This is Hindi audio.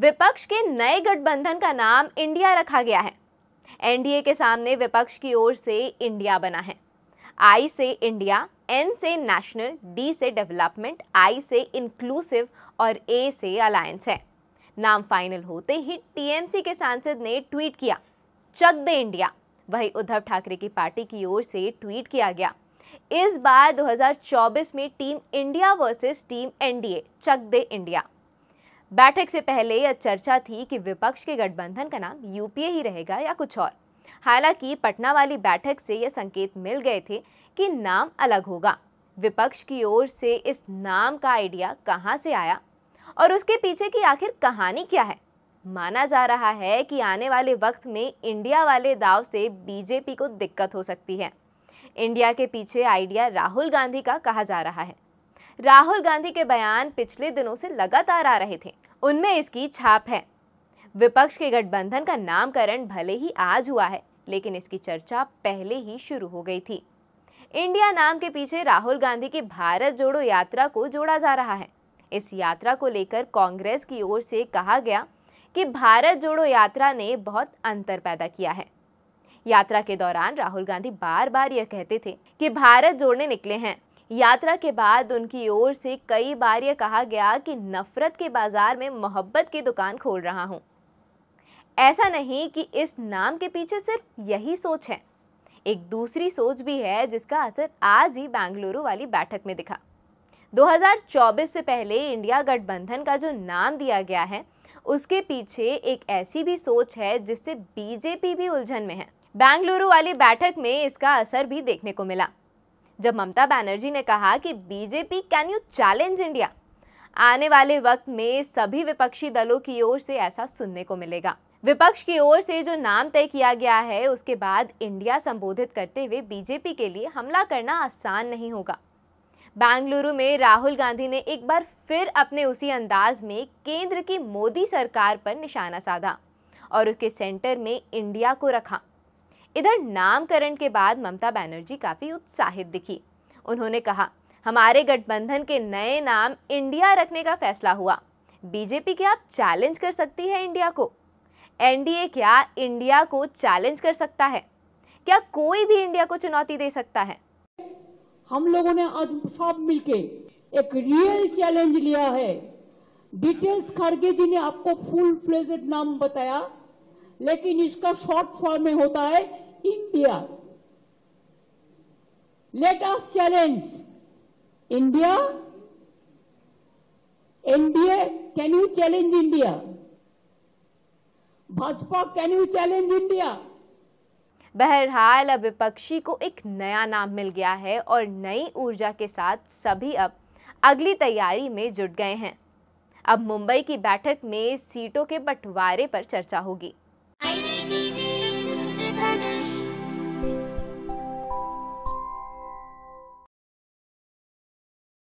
विपक्ष के नए गठबंधन का नाम इंडिया रखा गया है एनडीए के सामने विपक्ष की ओर से इंडिया बना है आई से इंडिया एन से नेशनल डी से डेवलपमेंट आई से इंक्लूसिव और ए से अलायंस है नाम फाइनल होते ही टीएमसी के सांसद ने ट्वीट किया चक दे इंडिया वही उद्धव ठाकरे की पार्टी की ओर से ट्वीट किया गया इस बार 2024 में team India versus team NDA चक दे इंडिया बैठक से पहले यह चर्चा थी कि विपक्ष के गठबंधन का नाम यूपीए ही रहेगा या कुछ और हालांकि पटना वाली बैठक से यह संकेत मिल गए थे कि नाम अलग होगा विपक्ष की ओर से इस नाम का आइडिया कहाँ से आया और उसके पीछे की आखिर कहानी क्या है माना जा रहा है कि आने वाले वक्त में इंडिया वाले दाव से बीजेपी को दिक्कत हो सकती है इंडिया के पीछे आइडिया राहुल गांधी का कहा जा रहा है राहुल गांधी के बयान पिछले दिनों से लगातार आ रहे थे उनमें इसकी छाप है विपक्ष के गठबंधन का नामकरण भले ही आज हुआ है लेकिन इसकी चर्चा पहले ही शुरू हो गई थी इंडिया नाम के पीछे राहुल गांधी की भारत जोड़ो यात्रा को जोड़ा जा रहा है इस यात्रा को लेकर कांग्रेस की ओर से कहा गया कि भारत जोड़ो यात्रा ने बहुत अंतर पैदा किया है यात्रा के दौरान राहुल गांधी बार बार यह कहते थे कि भारत जोड़ने निकले हैं यात्रा के बाद उनकी ओर से कई बार यह कहा गया कि नफ़रत के बाज़ार में मोहब्बत की दुकान खोल रहा हूँ ऐसा नहीं कि इस नाम के पीछे सिर्फ यही सोच है एक दूसरी सोच भी है जिसका असर आज ही बेंगलुरु वाली बैठक में दिखा 2024 से पहले इंडिया गठबंधन का जो नाम दिया गया है उसके पीछे एक ऐसी भी सोच है जिससे बीजेपी भी उलझन में है बेंगलुरु वाली बैठक में इसका असर भी देखने को मिला जब ममता बनर्जी ने कहा कि BJP can you challenge India आने वाले वक्त में सभी विपक्षी दलों की ओर से ऐसा सुनने को मिलेगा विपक्ष की ओर से जो नाम तय किया गया है उसके बाद इंडिया संबोधित करते हुए बीजेपी के लिए हमला करना आसान नहीं होगा बेंगलुरु में राहुल गांधी ने एक बार फिर अपने उसी अंदाज में केंद्र की मोदी सरकार पर निशाना साधा और उसके सेंटर में इंडिया को रखा इधर नामकरण के बाद ममता बनर्जी काफ़ी उत्साहित दिखी उन्होंने कहा हमारे गठबंधन के नए नाम इंडिया रखने का फैसला हुआ बीजेपी क्या चैलेंज कर सकती है इंडिया को एनडीए क्या इंडिया को चैलेंज कर सकता है क्या कोई भी इंडिया को चुनौती दे सकता है हम लोगों ने आज सब मिलके एक रियल चैलेंज लिया है डिटेल्स खड़गे जी ने आपको फुल फ्लेजेड नाम बताया लेकिन इसका शॉर्ट फॉर्म में होता है India. Let us challenge India. India, can you challenge India? Bhajpa can you challenge India बहरहाल अब विपक्षी को एक नया नाम मिल गया है और नई ऊर्जा के साथ सभी अब अगली तैयारी में जुट गए हैं अब मुंबई की बैठक में सीटों के बंटवारे पर चर्चा होगी